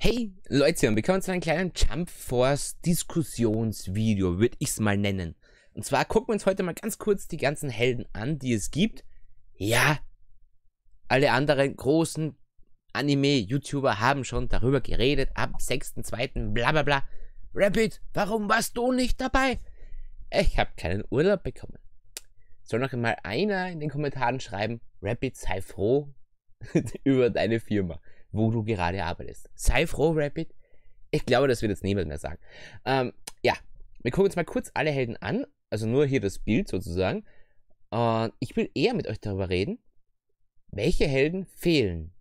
Hey Leute und willkommen zu einem kleinen Jump Force Diskussionsvideo, würde ich es mal nennen. Und zwar gucken wir uns heute mal ganz kurz die ganzen Helden an, die es gibt. Ja, alle anderen großen Anime-YouTuber haben schon darüber geredet, ab 6.2. bla bla bla. Rapid, warum warst du nicht dabei? Ich habe keinen Urlaub bekommen. Soll noch einmal einer in den Kommentaren schreiben, Rapid, sei froh über deine Firma wo du gerade arbeitest. Sei froh, Rapid. Ich glaube, das wird jetzt niemand mehr sagen. Ähm, ja, wir gucken uns mal kurz alle Helden an. Also nur hier das Bild sozusagen. Und ich will eher mit euch darüber reden, welche Helden fehlen.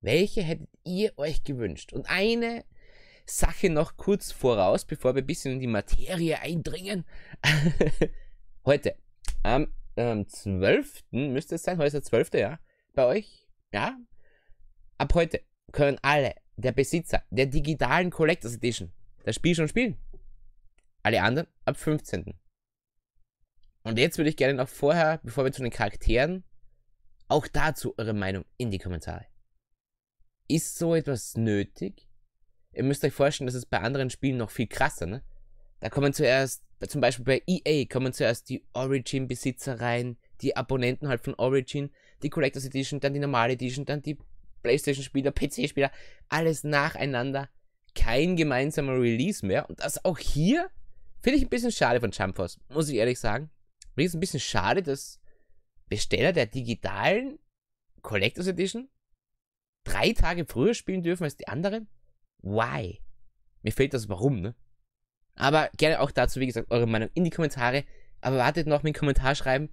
Welche hättet ihr euch gewünscht? Und eine Sache noch kurz voraus, bevor wir ein bisschen in die Materie eindringen. Heute, am, am ähm, 12. müsste es sein, heute ist der 12. ja, bei euch, ja, Ab heute können alle, der Besitzer der digitalen Collectors Edition, das Spiel schon spielen. Alle anderen ab 15. Und jetzt würde ich gerne noch vorher, bevor wir zu den Charakteren, auch dazu eure Meinung in die Kommentare. Ist so etwas nötig? Ihr müsst euch vorstellen, das ist bei anderen Spielen noch viel krasser, ne? Da kommen zuerst, zum Beispiel bei EA, kommen zuerst die Origin-Besitzer rein, die Abonnenten halt von Origin, die Collectors Edition, dann die normale Edition, dann die Playstation-Spieler, PC-Spieler, alles nacheinander. Kein gemeinsamer Release mehr. Und das auch hier finde ich ein bisschen schade von Jump Force, muss ich ehrlich sagen. Mir es ein bisschen schade, dass Besteller der digitalen Collectors Edition drei Tage früher spielen dürfen als die anderen. Why? Mir fehlt das Warum, ne? Aber gerne auch dazu, wie gesagt, eure Meinung in die Kommentare. Aber wartet noch mit dem Kommentar schreiben.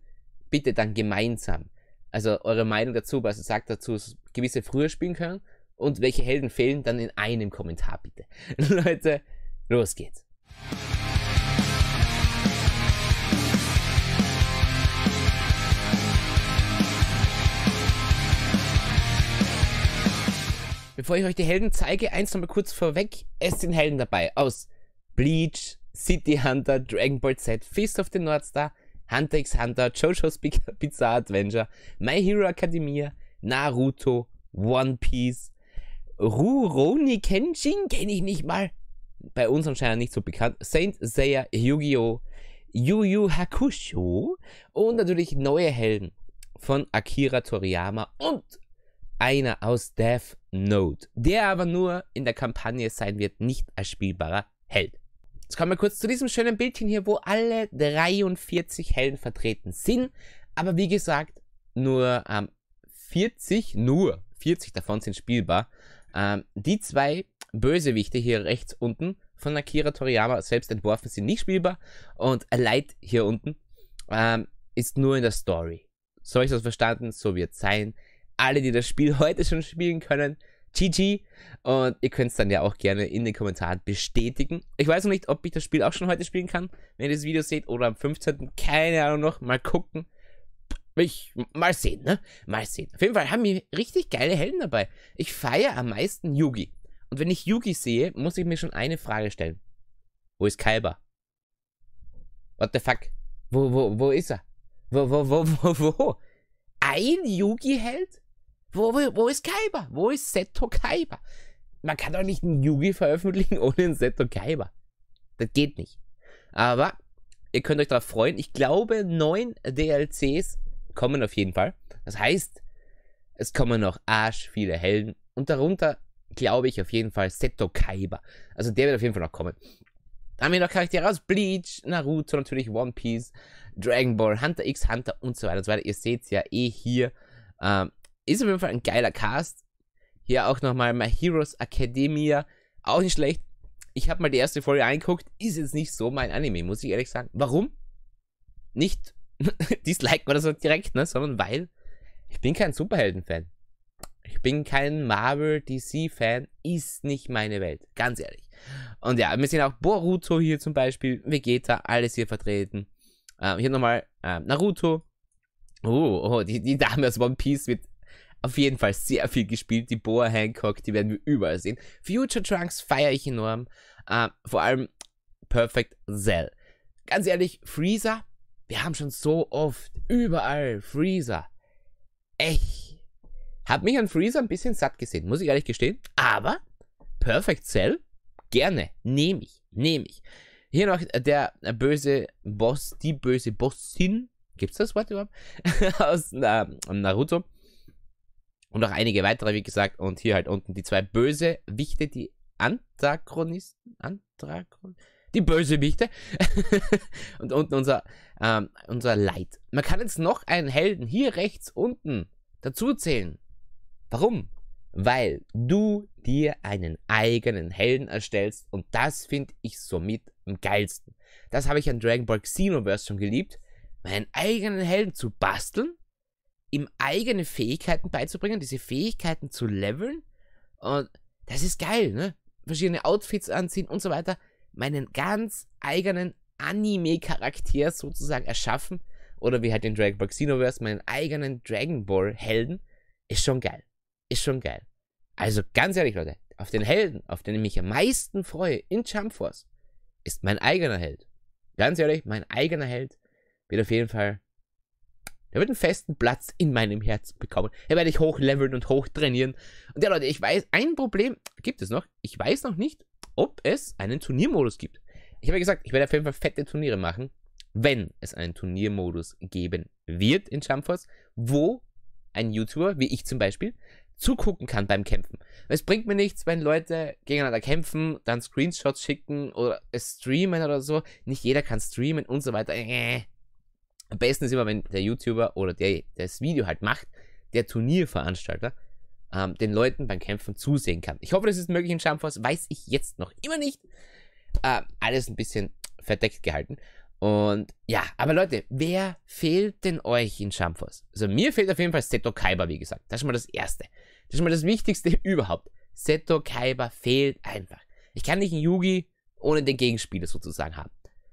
Bitte dann gemeinsam. Also eure Meinung dazu, was ihr sagt dazu, gewisse früher spielen können und welche Helden fehlen, dann in einem Kommentar bitte. Leute, los geht's. Bevor ich euch die Helden zeige, eins nochmal kurz vorweg. Es sind Helden dabei aus Bleach, City Hunter, Dragon Ball Z, Fist of the Nordstar, Hunter x Hunter, JoJo's Bizarre Adventure, My Hero Academia, Naruto, One Piece, Ruroni Kenshin kenne ich nicht mal. Bei uns anscheinend nicht so bekannt. Saint Seiya, Yu-Gi-Oh! Yu Yu Hakusho und natürlich neue Helden von Akira Toriyama und einer aus Death Note, der aber nur in der Kampagne sein wird, nicht als spielbarer Held. Jetzt kommen wir kurz zu diesem schönen Bildchen hier, wo alle 43 Helden vertreten sind, aber wie gesagt, nur ähm, 40 nur, 40 davon sind spielbar. Ähm, die zwei Bösewichte hier rechts unten von Akira Toriyama selbst entworfen sind nicht spielbar und Light hier unten ähm, ist nur in der Story. So habe ich das also verstanden, so wird es sein. Alle, die das Spiel heute schon spielen können, GG. Und ihr könnt es dann ja auch gerne in den Kommentaren bestätigen. Ich weiß noch nicht, ob ich das Spiel auch schon heute spielen kann, wenn ihr das Video seht oder am 15. Keine Ahnung noch. Mal gucken. Ich, mal sehen, ne? Mal sehen. Auf jeden Fall haben wir richtig geile Helden dabei. Ich feiere am meisten Yugi. Und wenn ich Yugi sehe, muss ich mir schon eine Frage stellen. Wo ist Kaiba? What the fuck? Wo, wo, wo ist er? Wo, wo, wo, wo, wo? Ein Yugi-Held? Wo, wo, wo ist Kaiba? Wo ist Seto Kaiba? Man kann doch nicht einen Yugi veröffentlichen ohne einen Seto Kaiba. Das geht nicht. Aber ihr könnt euch darauf freuen. Ich glaube, neun DLCs kommen auf jeden Fall. Das heißt, es kommen noch arsch viele Helden und darunter glaube ich auf jeden Fall Seto Kaiba. Also der wird auf jeden Fall noch kommen. Da haben wir noch Charaktere aus Bleach, Naruto natürlich, One Piece, Dragon Ball, Hunter x Hunter und so weiter und so weiter. Ihr seht es ja eh hier. Ähm, ist auf jeden Fall ein geiler Cast. Hier auch nochmal My Heroes Academia. Auch nicht schlecht. Ich habe mal die erste Folge eingeguckt. Ist jetzt nicht so mein Anime, muss ich ehrlich sagen. Warum? Nicht disliken oder so direkt, ne? sondern weil ich bin kein Superhelden-Fan. Ich bin kein Marvel-DC-Fan, ist nicht meine Welt, ganz ehrlich. Und ja, wir sehen auch Boruto hier zum Beispiel, Vegeta, alles hier vertreten. Ähm, hier nochmal äh, Naruto. Oh, oh die, die Dame aus One Piece wird auf jeden Fall sehr viel gespielt. Die Boa Hancock, die werden wir überall sehen. Future Trunks feiere ich enorm. Ähm, vor allem Perfect Zell. Ganz ehrlich, Freezer wir haben schon so oft überall Freezer. Echt. Hab mich an Freezer ein bisschen satt gesehen, muss ich ehrlich gestehen. Aber Perfect Cell, gerne. Nehme ich. Nehme ich. Hier noch der böse Boss, die böse Bossin. Gibt's das Wort überhaupt? Aus na, Naruto. Und noch einige weitere, wie gesagt. Und hier halt unten die zwei böse Wichte, die Antagonisten. Antagonisten die böse Wichte. und unten unser, ähm, unser Leid. Man kann jetzt noch einen Helden hier rechts unten dazu zählen. Warum? Weil du dir einen eigenen Helden erstellst und das finde ich somit am geilsten. Das habe ich an Dragon Ball Xenoverse schon geliebt, meinen eigenen Helden zu basteln, ihm eigene Fähigkeiten beizubringen, diese Fähigkeiten zu leveln und das ist geil, ne? Verschiedene Outfits anziehen und so weiter meinen ganz eigenen Anime-Charakter sozusagen erschaffen. Oder wie halt den Dragon Ball Xenoverse, meinen eigenen Dragon Ball-Helden. Ist schon geil. Ist schon geil. Also ganz ehrlich, Leute, auf den Helden, auf den ich mich am meisten freue in Jump Force, ist mein eigener Held. Ganz ehrlich, mein eigener Held wird auf jeden Fall er wird einen festen Platz in meinem Herzen bekommen. Er werde ich hochleveln und hochtrainieren. Und ja, Leute, ich weiß, ein Problem gibt es noch. Ich weiß noch nicht, ob es einen Turniermodus gibt. Ich habe ja gesagt, ich werde auf jeden Fall fette Turniere machen, wenn es einen Turniermodus geben wird in Jump wo ein YouTuber, wie ich zum Beispiel, zugucken kann beim Kämpfen. Es bringt mir nichts, wenn Leute gegeneinander kämpfen, dann Screenshots schicken oder streamen oder so. Nicht jeder kann streamen und so weiter. Äh. Am besten ist immer, wenn der YouTuber oder der, der das Video halt macht, der Turnierveranstalter ähm, den Leuten beim Kämpfen zusehen kann. Ich hoffe, das ist möglich in Charmforce. Weiß ich jetzt noch immer nicht. Äh, alles ein bisschen verdeckt gehalten. Und ja, aber Leute, wer fehlt denn euch in Charmforce? Also mir fehlt auf jeden Fall Seto Kaiba, wie gesagt. Das ist schon mal das Erste. Das ist schon mal das Wichtigste überhaupt. Seto Kaiba fehlt einfach. Ich kann nicht einen Yugi ohne den Gegenspieler sozusagen haben.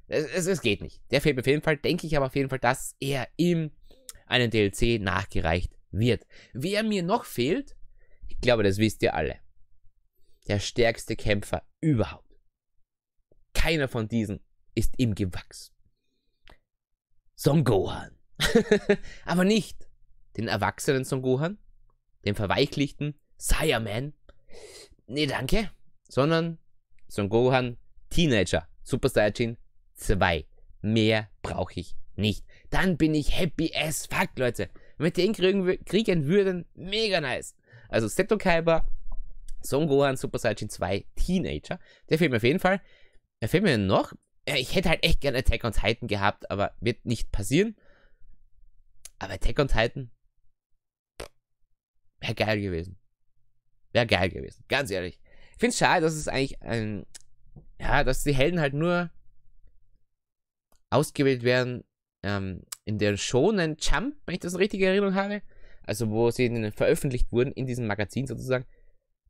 Es, es, es, geht nicht. Der fehlt mir auf jeden Fall. Denke ich aber auf jeden Fall, dass er im einen DLC nachgereicht wird. Wer mir noch fehlt, ich glaube, das wisst ihr alle. Der stärkste Kämpfer überhaupt. Keiner von diesen ist ihm gewachsen. Son Gohan. Aber nicht den erwachsenen Son Gohan, den verweichlichten Saiyaman. Nee, danke. Sondern Son Gohan Teenager, Super Saiyajin 2. Mehr brauche ich nicht. Dann bin ich happy as fuck, Leute. Wenn wir den kriegen, kriegen würden, mega nice. Also Seto Kaiba, Son Gohan, Super Saiyan 2, Teenager. Der fehlt mir auf jeden Fall. Der fehlt mir noch. Ich hätte halt echt gerne Attack on Titan gehabt, aber wird nicht passieren. Aber Attack on Titan wäre geil gewesen. Wäre geil gewesen, ganz ehrlich. Ich finde es schade, dass es eigentlich ein. Ja, dass die Helden halt nur ausgewählt werden ähm, in der Shonen Jump, wenn ich das in richtige Erinnerung habe also wo sie veröffentlicht wurden in diesem Magazin sozusagen.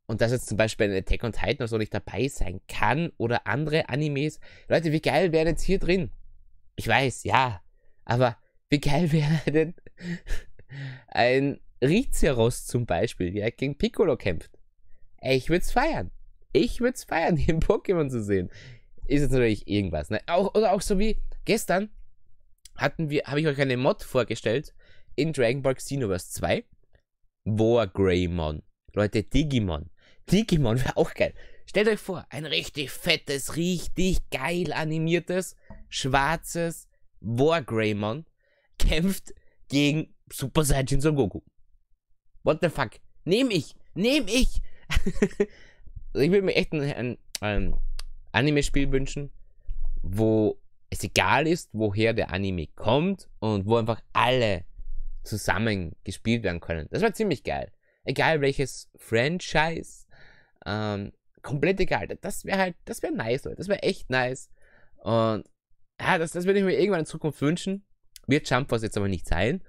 Und dass jetzt zum Beispiel ein Attack on Titan oder so nicht dabei sein kann oder andere Animes. Leute, wie geil wäre jetzt hier drin? Ich weiß, ja. Aber wie geil wäre denn ein Rizeros zum Beispiel, der gegen Piccolo kämpft? ich würde es feiern. Ich würde es feiern, den Pokémon zu sehen. Ist jetzt natürlich irgendwas. Ne? Auch, oder auch so wie gestern hatten wir, habe ich euch eine Mod vorgestellt in Dragon Ball Xenoverse 2 Wargreymon. Leute, Digimon. Digimon wäre auch geil. Stellt euch vor, ein richtig fettes, richtig geil animiertes, schwarzes Wargreymon kämpft gegen Super Saiyan Son Goku. What the fuck? Nehm ich! Nehm ich! ich würde mir echt ein, ein, ein Anime-Spiel wünschen, wo es egal ist, woher der Anime kommt und wo einfach alle zusammen gespielt werden können. Das war ziemlich geil. Egal welches Franchise, ähm, komplett egal. Das wäre halt, das wäre nice, Leute. Das wäre echt nice. Und ja, das, das würde ich mir irgendwann in Zukunft wünschen. Wird Jump Force jetzt aber nicht sein.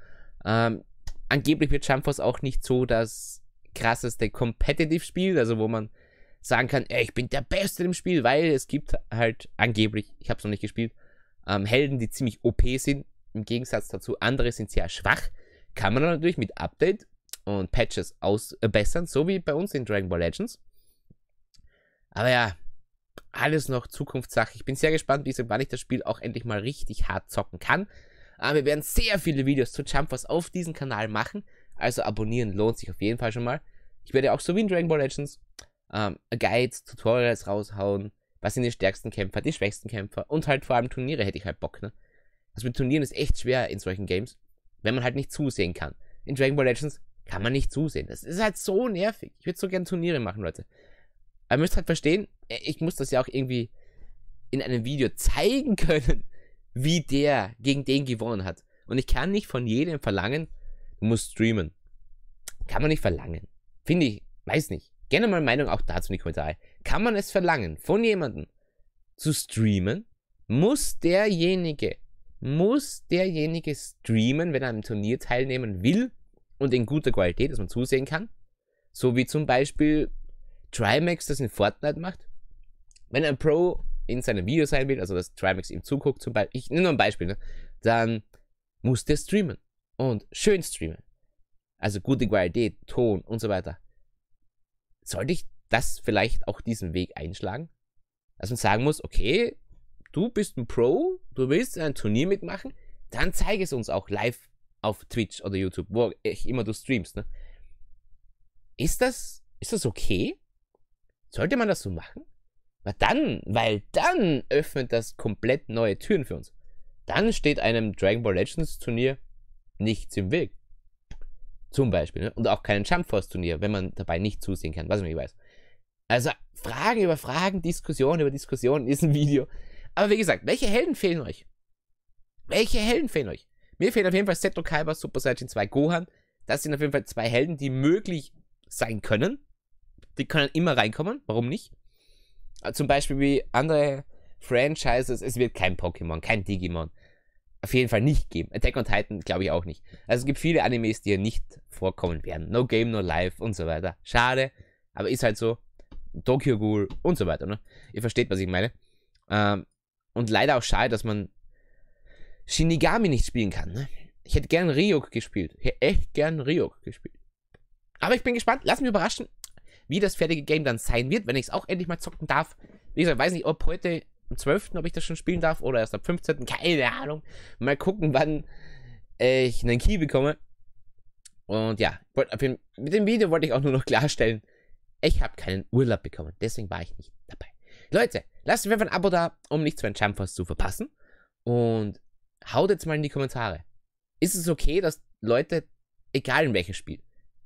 Ähm, angeblich wird Jump Force auch nicht so das krasseste Competitive-Spiel, also wo man sagen kann, ey, ich bin der Beste im Spiel, weil es gibt halt angeblich, ich habe es noch nicht gespielt, ähm, Helden, die ziemlich OP sind. Im Gegensatz dazu, andere sind sehr schwach kann man natürlich mit Update und Patches ausbessern, äh, so wie bei uns in Dragon Ball Legends. Aber ja, alles noch Zukunftssache. Ich bin sehr gespannt, wie wann ich das Spiel auch endlich mal richtig hart zocken kann. Aber wir werden sehr viele Videos zu Jumpers auf diesem Kanal machen. Also abonnieren lohnt sich auf jeden Fall schon mal. Ich werde auch so wie in Dragon Ball Legends ähm, Guides, Tutorials raushauen. Was sind die stärksten Kämpfer, die schwächsten Kämpfer und halt vor allem Turniere hätte ich halt Bock, ne? Also mit Turnieren ist echt schwer in solchen Games wenn man halt nicht zusehen kann. In Dragon Ball Legends kann man nicht zusehen. Das ist halt so nervig. Ich würde so gerne Turniere machen, Leute. Aber ihr müsst halt verstehen, äh, ich muss das ja auch irgendwie in einem Video zeigen können, wie der gegen den gewonnen hat. Und ich kann nicht von jedem verlangen, muss streamen. Kann man nicht verlangen. Finde ich, weiß nicht. Gerne mal Meinung auch dazu in die Kommentare. Kann man es verlangen, von jemandem zu streamen? Muss derjenige muss derjenige streamen, wenn er am Turnier teilnehmen will und in guter Qualität, dass man zusehen kann. So wie zum Beispiel Trimax das in Fortnite macht. Wenn ein Pro in seinem Video sein will, also dass Trimax ihm zuguckt, zum Beispiel, ich nehme nur ein Beispiel, ne? dann muss der streamen und schön streamen. Also gute Qualität, Ton und so weiter. Sollte ich das vielleicht auch diesen Weg einschlagen? Dass man sagen muss, okay, du bist ein Pro, du willst ein Turnier mitmachen, dann zeige es uns auch live auf Twitch oder YouTube, wo immer du streamst. Ne? Ist, das, ist das okay? Sollte man das so machen? Weil dann, weil dann öffnet das komplett neue Türen für uns. Dann steht einem Dragon Ball Legends Turnier nichts im Weg. Zum Beispiel. Ne? Und auch kein Jump Force Turnier, wenn man dabei nicht zusehen kann, was ich nicht weiß. Also Fragen über Fragen, Diskussion über Diskussion ist ein Video. Aber wie gesagt, welche Helden fehlen euch? Welche Helden fehlen euch? Mir fehlen auf jeden Fall Seto Kaiba, Super Saiyan 2 Gohan. Das sind auf jeden Fall zwei Helden, die möglich sein können. Die können immer reinkommen, warum nicht? Ah, zum Beispiel wie andere Franchises, es wird kein Pokémon, kein Digimon. Auf jeden Fall nicht geben. Attack on Titan glaube ich auch nicht. Also es gibt viele Animes, die hier nicht vorkommen werden. No Game, No Life und so weiter. Schade, aber ist halt so. Tokyo Ghoul und so weiter, ne? Ihr versteht, was ich meine. Ähm, und leider auch schade, dass man Shinigami nicht spielen kann. Ne? Ich hätte gern Ryuk gespielt. Ich hätte echt gern Ryuk gespielt. Aber ich bin gespannt. Lass mich überraschen, wie das fertige Game dann sein wird, wenn ich es auch endlich mal zocken darf. Wie gesagt, weiß nicht, ob heute am 12., ob ich das schon spielen darf oder erst am 15. Keine Ahnung. Mal gucken, wann äh, ich einen Key bekomme. Und ja, mit dem Video wollte ich auch nur noch klarstellen, ich habe keinen Urlaub bekommen. Deswegen war ich nicht dabei. Leute, lasst mir einfach ein Abo da, um nichts von Force zu verpassen. Und haut jetzt mal in die Kommentare. Ist es okay, dass Leute, egal in welchem Spiel,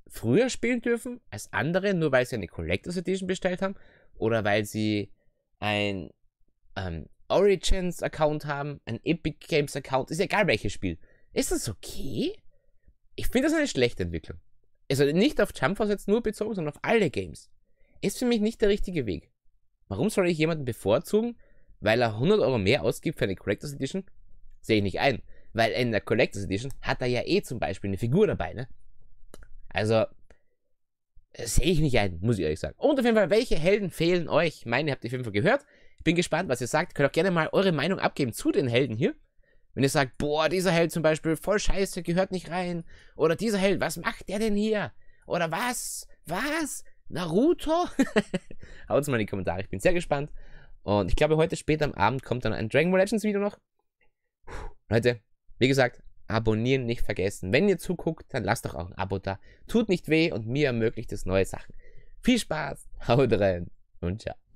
früher spielen dürfen als andere, nur weil sie eine Collectors Edition bestellt haben oder weil sie ein ähm, Origins Account haben, ein Epic Games Account, ist egal welches Spiel. Ist das okay? Ich finde das eine schlechte Entwicklung. Also nicht auf Jump Force jetzt nur bezogen, sondern auf alle Games. Ist für mich nicht der richtige Weg. Warum soll ich jemanden bevorzugen, weil er 100 Euro mehr ausgibt für eine Collectors Edition? Sehe ich nicht ein. Weil in der Collectors Edition hat er ja eh zum Beispiel eine Figur dabei, ne? Also, äh, sehe ich nicht ein, muss ich ehrlich sagen. Und auf jeden Fall, welche Helden fehlen euch? Meine habt ihr auf jeden Fall gehört. Ich bin gespannt, was ihr sagt. Könnt auch gerne mal eure Meinung abgeben zu den Helden hier. Wenn ihr sagt, boah, dieser Held zum Beispiel, voll scheiße, gehört nicht rein. Oder dieser Held, was macht der denn hier? Oder was? Was? Naruto? Haut es mal in die Kommentare, ich bin sehr gespannt. Und ich glaube, heute später am Abend kommt dann ein Dragon Ball Legends Video noch. Leute, wie gesagt, abonnieren nicht vergessen. Wenn ihr zuguckt, dann lasst doch auch ein Abo da. Tut nicht weh und mir ermöglicht es neue Sachen. Viel Spaß, haut rein und ciao.